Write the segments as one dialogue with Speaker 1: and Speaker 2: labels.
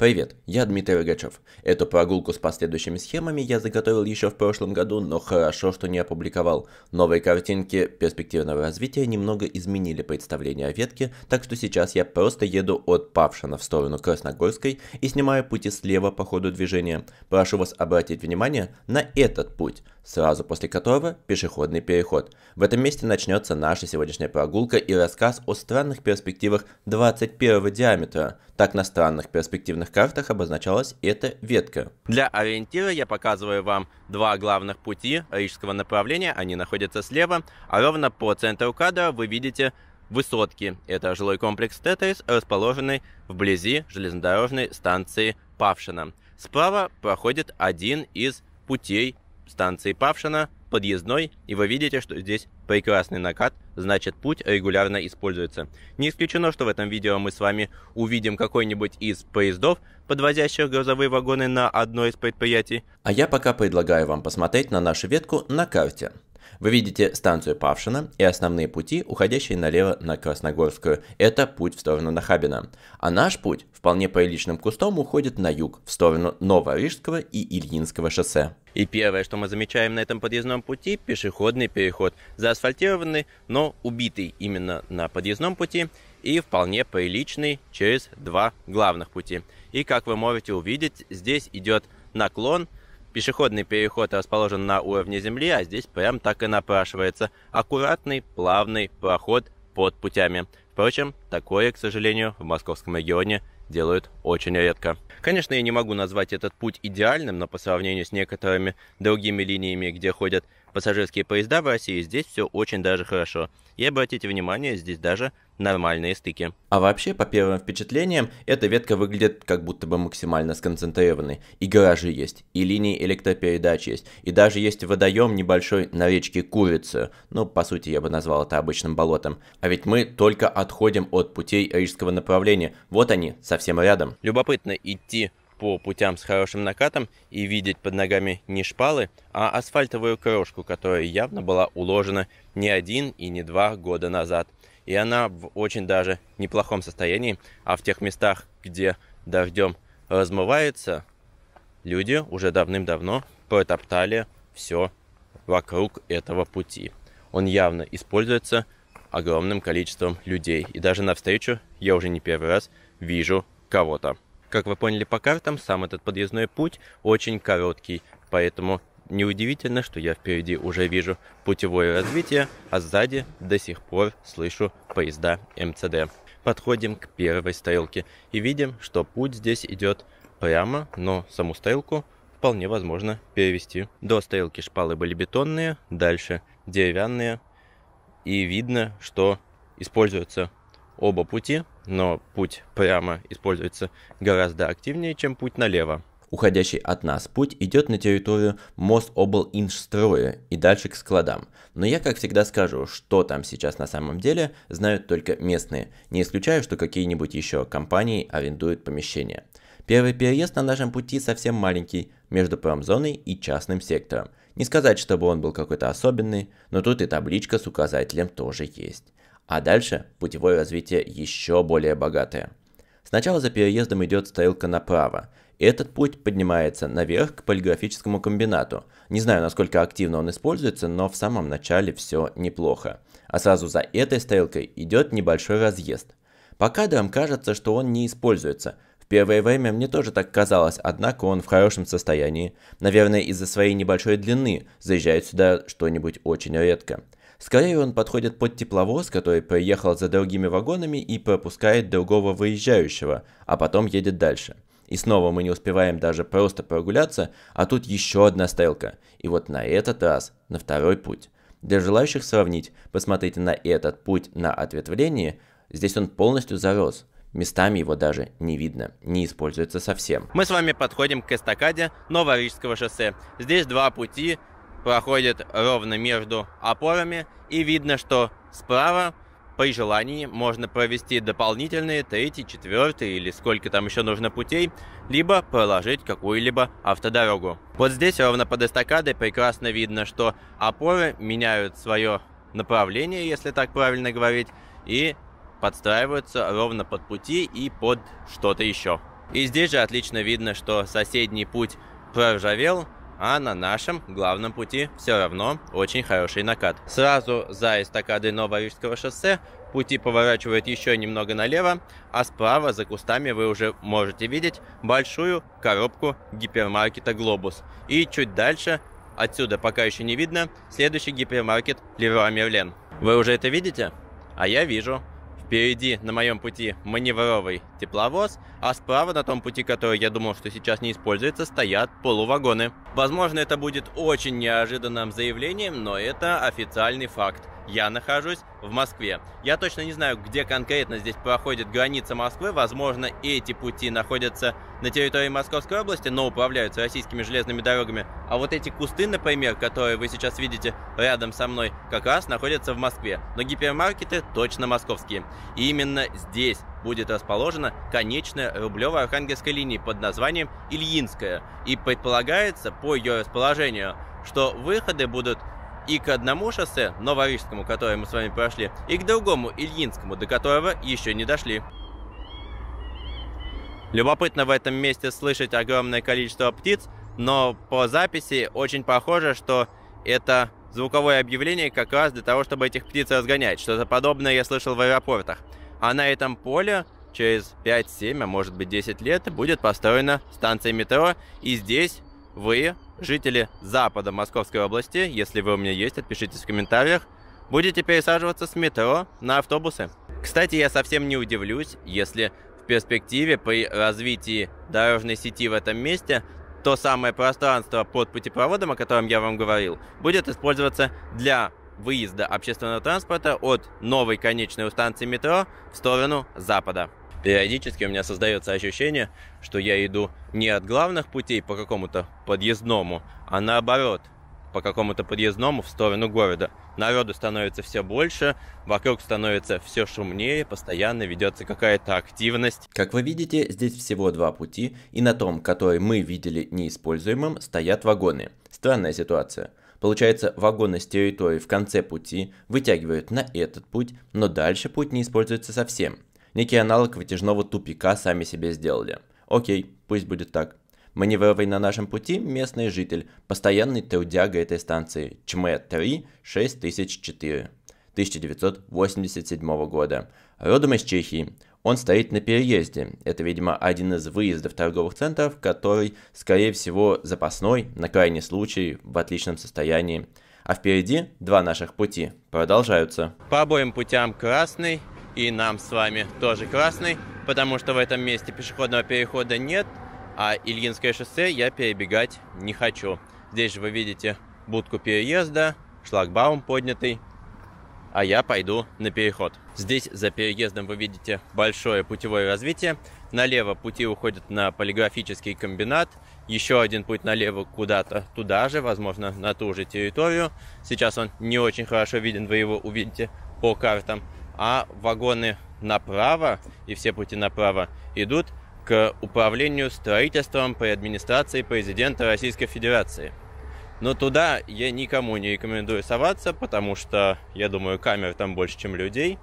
Speaker 1: Привет, я Дмитрий Рогачев. Эту прогулку с последующими схемами я заготовил еще в прошлом году, но хорошо, что не опубликовал. Новые картинки перспективного развития немного изменили представление о ветке, так что сейчас я просто еду от Павшина в сторону Красногорской и снимаю пути слева по ходу движения. Прошу вас обратить внимание на этот путь, сразу после которого пешеходный переход. В этом месте начнется наша сегодняшняя прогулка и рассказ о странных перспективах 21 диаметра. Так на странных перспективных отдельных картах обозначалась эта ветка. Для ориентира я показываю вам два главных пути рижского направления, они находятся слева, а ровно по центру кадра вы видите высотки. Это жилой комплекс Тетрис, расположенный вблизи железнодорожной станции Павшина. Справа проходит один из путей станции Павшина подъездной, и вы видите, что здесь прекрасный накат, значит путь регулярно используется. Не исключено, что в этом видео мы с вами увидим какой-нибудь из поездов, подвозящих грузовые вагоны на одно из предприятий. А я пока предлагаю вам посмотреть на нашу ветку на карте. Вы видите станцию Павшина и основные пути, уходящие налево на Красногорскую. Это путь в сторону Нахабина. А наш путь вполне по личным кустом уходит на юг, в сторону Новорижского и Ильинского шоссе. И первое, что мы замечаем на этом подъездном пути, пешеходный переход. Заасфальтированный, но убитый именно на подъездном пути и вполне приличный через два главных пути. И как вы можете увидеть, здесь идет наклон – Пешеходный переход расположен на уровне земли, а здесь прям так и напрашивается. Аккуратный, плавный проход под путями. Впрочем, такое, к сожалению, в московском регионе делают очень редко. Конечно, я не могу назвать этот путь идеальным, но по сравнению с некоторыми другими линиями, где ходят пассажирские поезда в России, здесь все очень даже хорошо. И обратите внимание, здесь даже нормальные стыки. А вообще, по первым впечатлениям, эта ветка выглядит как будто бы максимально сконцентрированной. И гаражи есть, и линии электропередач есть, и даже есть водоем небольшой на речке Курица. Ну, по сути, я бы назвал это обычным болотом. А ведь мы только отходим от путей рижского направления. Вот они, совсем рядом. Любопытно идти по путям с хорошим накатом и видеть под ногами не шпалы, а асфальтовую крошку, которая явно была уложена не один и не два года назад. И она в очень даже неплохом состоянии, а в тех местах, где дождем размывается, люди уже давным-давно протоптали все вокруг этого пути. Он явно используется огромным количеством людей. И даже навстречу я уже не первый раз вижу кого-то. Как вы поняли по картам, сам этот подъездной путь очень короткий, поэтому неудивительно, что я впереди уже вижу путевое развитие, а сзади до сих пор слышу поезда МЦД. Подходим к первой стрелке и видим, что путь здесь идет прямо, но саму стрелку вполне возможно перевести. До стрелки шпалы были бетонные, дальше деревянные, и видно, что используются оба пути, но путь прямо используется гораздо активнее, чем путь налево. Уходящий от нас путь идет на территорию Обл Инжстроя и дальше к складам. Но я, как всегда, скажу, что там сейчас на самом деле, знают только местные. Не исключаю, что какие-нибудь еще компании арендуют помещения. Первый переезд на нашем пути совсем маленький, между промзоной и частным сектором. Не сказать, чтобы он был какой-то особенный, но тут и табличка с указателем тоже есть а дальше путевое развитие еще более богатое. Сначала за переездом идет стрелка направо, и этот путь поднимается наверх к полиграфическому комбинату. Не знаю, насколько активно он используется, но в самом начале все неплохо. А сразу за этой стрелкой идет небольшой разъезд. По кадрам кажется, что он не используется. В первое время мне тоже так казалось, однако он в хорошем состоянии. Наверное, из-за своей небольшой длины заезжает сюда что-нибудь очень редко. Скорее он подходит под тепловоз, который приехал за другими вагонами и пропускает другого выезжающего, а потом едет дальше. И снова мы не успеваем даже просто прогуляться, а тут еще одна стрелка. И вот на этот раз, на второй путь. Для желающих сравнить, посмотрите на этот путь на ответвлении, здесь он полностью зарос. Местами его даже не видно, не используется совсем. Мы с вами подходим к эстакаде Новорижского шоссе. Здесь два пути, проходит ровно между опорами и видно, что справа при желании можно провести дополнительные третий, четвертый или сколько там еще нужно путей, либо проложить какую-либо автодорогу. Вот здесь ровно под эстакадой прекрасно видно, что опоры меняют свое направление, если так правильно говорить, и подстраиваются ровно под пути и под что-то еще. И здесь же отлично видно, что соседний путь проржавел, а на нашем главном пути все равно очень хороший накат. Сразу за эстакадой Новорижского шоссе пути поворачивают еще немного налево, а справа за кустами вы уже можете видеть большую коробку гипермаркета «Глобус». И чуть дальше, отсюда пока еще не видно, следующий гипермаркет «Леруа Мерлен». Вы уже это видите? А я вижу. Впереди на моем пути маневровый тепловоз, а справа на том пути, который я думал, что сейчас не используется, стоят полувагоны. Возможно, это будет очень неожиданным заявлением, но это официальный факт я нахожусь в Москве. Я точно не знаю, где конкретно здесь проходит граница Москвы. Возможно, эти пути находятся на территории Московской области, но управляются российскими железными дорогами. А вот эти кусты, например, которые вы сейчас видите рядом со мной, как раз находятся в Москве. Но гипермаркеты точно московские. И именно здесь будет расположена конечная Рублево-Архангельской линия под названием Ильинская. И предполагается по ее расположению, что выходы будут и к одному шоссе, Новорижскому, которое мы с вами прошли, и к другому, Ильинскому, до которого еще не дошли. Любопытно в этом месте слышать огромное количество птиц, но по записи очень похоже, что это звуковое объявление как раз для того, чтобы этих птиц разгонять. Что-то подобное я слышал в аэропортах. А на этом поле через 5-7, а может быть 10 лет будет построена станция метро, и здесь вы жители запада Московской области, если вы у меня есть, отпишитесь в комментариях, будете пересаживаться с метро на автобусы. Кстати, я совсем не удивлюсь, если в перспективе при развитии дорожной сети в этом месте то самое пространство под путепроводом, о котором я вам говорил, будет использоваться для выезда общественного транспорта от новой конечной станции метро в сторону запада. Периодически у меня создается ощущение, что я иду не от главных путей по какому-то подъездному, а наоборот, по какому-то подъездному в сторону города. Народу становится все больше, вокруг становится все шумнее, постоянно ведется какая-то активность. Как вы видите, здесь всего два пути, и на том, который мы видели неиспользуемым, стоят вагоны. Странная ситуация. Получается, вагоны с территории в конце пути вытягивают на этот путь, но дальше путь не используется совсем. Некий аналог вытяжного тупика сами себе сделали. Окей, пусть будет так. Маневровый на нашем пути местный житель, постоянный трудяга этой станции, ЧМ-3 6004, 1987 года, родом из Чехии. Он стоит на переезде, это, видимо, один из выездов торговых центров, который, скорее всего, запасной, на крайний случай, в отличном состоянии. А впереди два наших пути продолжаются. По обоим путям красный, и нам с вами тоже красный, потому что в этом месте пешеходного перехода нет, а Ильинское шоссе я перебегать не хочу. Здесь же вы видите будку переезда, шлагбаум поднятый, а я пойду на переход. Здесь за переездом вы видите большое путевое развитие. Налево пути уходят на полиграфический комбинат. Еще один путь налево куда-то туда же, возможно, на ту же территорию. Сейчас он не очень хорошо виден, вы его увидите по картам а вагоны направо и все пути направо идут к управлению строительством при администрации президента Российской Федерации. Но туда я никому не рекомендую соваться, потому что, я думаю, камер там больше, чем людей.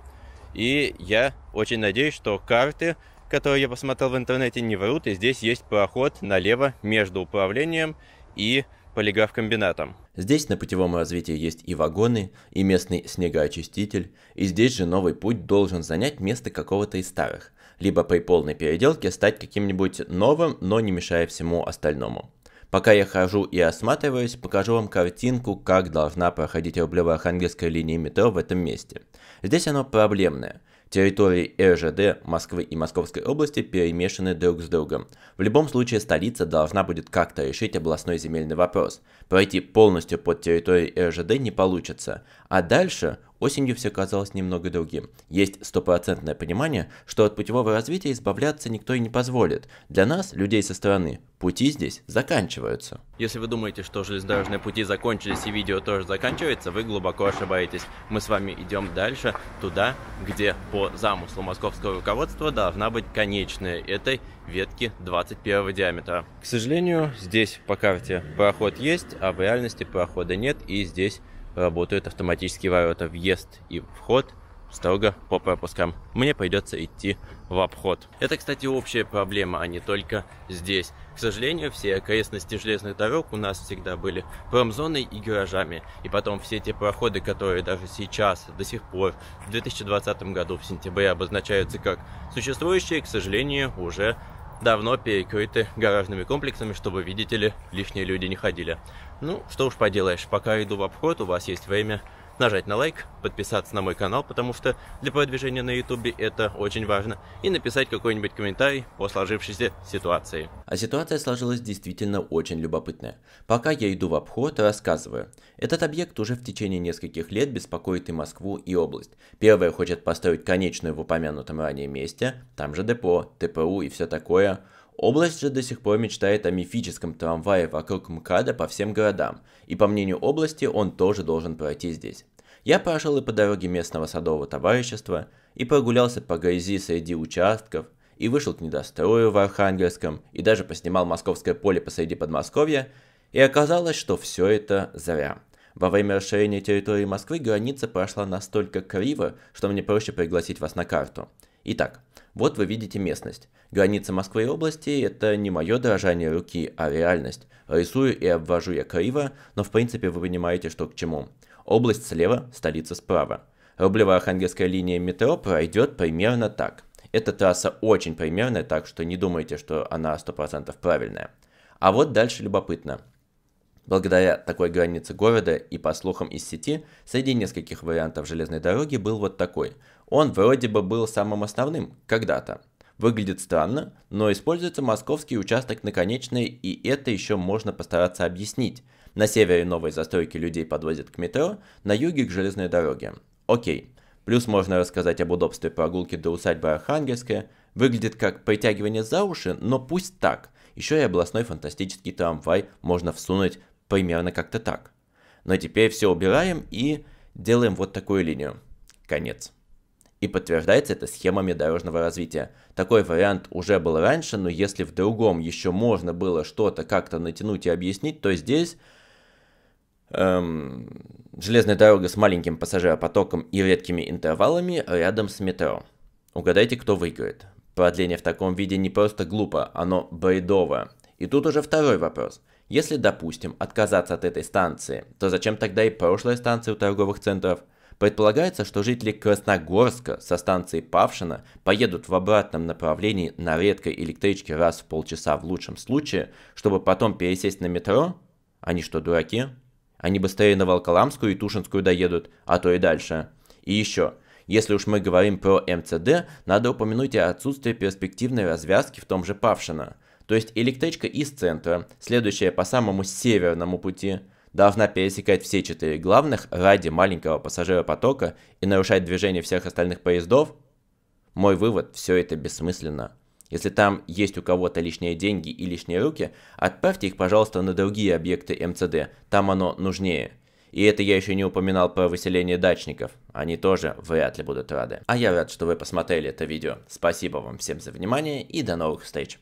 Speaker 1: И я очень надеюсь, что карты, которые я посмотрел в интернете, не врут. И здесь есть проход налево между управлением и полиграфкомбинатом. Здесь на путевом развитии есть и вагоны, и местный снегоочиститель, и здесь же новый путь должен занять место какого-то из старых, либо при полной переделке стать каким-нибудь новым, но не мешая всему остальному. Пока я хожу и осматриваюсь, покажу вам картинку, как должна проходить рублевая архангельская линия метро в этом месте. Здесь оно проблемное. Территории РЖД, э Москвы и Московской области перемешаны друг с другом. В любом случае столица должна будет как-то решить областной земельный вопрос. Пройти полностью под территорией РЖД э не получится. А дальше Осенью все казалось немного другим. Есть стопроцентное понимание, что от путевого развития избавляться никто и не позволит. Для нас, людей со стороны, пути здесь заканчиваются. Если вы думаете, что железнодорожные пути закончились и видео тоже заканчивается, вы глубоко ошибаетесь. Мы с вами идем дальше, туда, где по замыслу московского руководства должна быть конечная этой ветки 21 диаметра. К сожалению, здесь по карте проход есть, а в реальности прохода нет, и здесь работают автоматические ворота въезд и вход строго по пропускам. Мне придется идти в обход. Это, кстати, общая проблема, а не только здесь. К сожалению, все окрестности железных дорог у нас всегда были промзоной и гаражами. И потом все те проходы, которые даже сейчас, до сих пор, в 2020 году, в сентябре, обозначаются как существующие, к сожалению, уже давно перекрыты гаражными комплексами, чтобы, видите ли, лишние люди не ходили. Ну, что уж поделаешь, пока иду в обход, у вас есть время нажать на лайк, подписаться на мой канал, потому что для продвижения на ютубе это очень важно, и написать какой-нибудь комментарий по сложившейся ситуации. А ситуация сложилась действительно очень любопытная. Пока я иду в обход, рассказываю. Этот объект уже в течение нескольких лет беспокоит и Москву, и область. Первое хочет построить конечную в упомянутом ранее месте, там же депо, ТПУ и все такое. Область же до сих пор мечтает о мифическом трамвае вокруг МКАДа по всем городам, и по мнению области он тоже должен пройти здесь. Я прошел и по дороге местного садового товарищества, и прогулялся по грязи среди участков, и вышел к недострою в Архангельском, и даже поснимал московское поле посреди Подмосковья, и оказалось, что все это зря. Во время расширения территории Москвы граница прошла настолько криво, что мне проще пригласить вас на карту. Итак, вот вы видите местность. Граница Москвы и области – это не мое дорожание руки, а реальность. Рисую и обвожу я криво, но в принципе вы понимаете, что к чему. Область слева, столица справа. Рублево-Архангельская линия метро пройдет примерно так. Эта трасса очень примерная, так что не думайте, что она 100% правильная. А вот дальше любопытно. Благодаря такой границе города и по слухам из сети, среди нескольких вариантов железной дороги был вот такой. Он вроде бы был самым основным, когда-то. Выглядит странно, но используется московский участок наконечной, и это еще можно постараться объяснить. На севере новой застройки людей подвозят к метро, на юге к железной дороге. Окей. Плюс можно рассказать об удобстве прогулки до усадьбы Архангельская. Выглядит как притягивание за уши, но пусть так. Еще и областной фантастический трамвай можно всунуть примерно как-то так. Но теперь все убираем и делаем вот такую линию. Конец. И подтверждается это схемами дорожного развития. Такой вариант уже был раньше, но если в другом еще можно было что-то как-то натянуть и объяснить, то здесь эм, железная дорога с маленьким пассажиропотоком и редкими интервалами рядом с метро. Угадайте, кто выиграет. Продление в таком виде не просто глупо, оно бредово. И тут уже второй вопрос. Если, допустим, отказаться от этой станции, то зачем тогда и прошлая станция у торговых центров – Предполагается, что жители Красногорска со станции Павшина поедут в обратном направлении на редкой электричке раз в полчаса в лучшем случае, чтобы потом пересесть на метро? Они что, дураки? Они быстрее на Волколамскую и Тушинскую доедут, а то и дальше. И еще, если уж мы говорим про МЦД, надо упомянуть и отсутствие перспективной развязки в том же Павшино. То есть электричка из центра, следующая по самому северному пути – должна пересекать все четыре главных ради маленького пассажиропотока и нарушать движение всех остальных поездов? Мой вывод – все это бессмысленно. Если там есть у кого-то лишние деньги и лишние руки, отправьте их, пожалуйста, на другие объекты МЦД, там оно нужнее. И это я еще не упоминал про выселение дачников, они тоже вряд ли будут рады. А я рад, что вы посмотрели это видео. Спасибо вам всем за внимание и до новых встреч.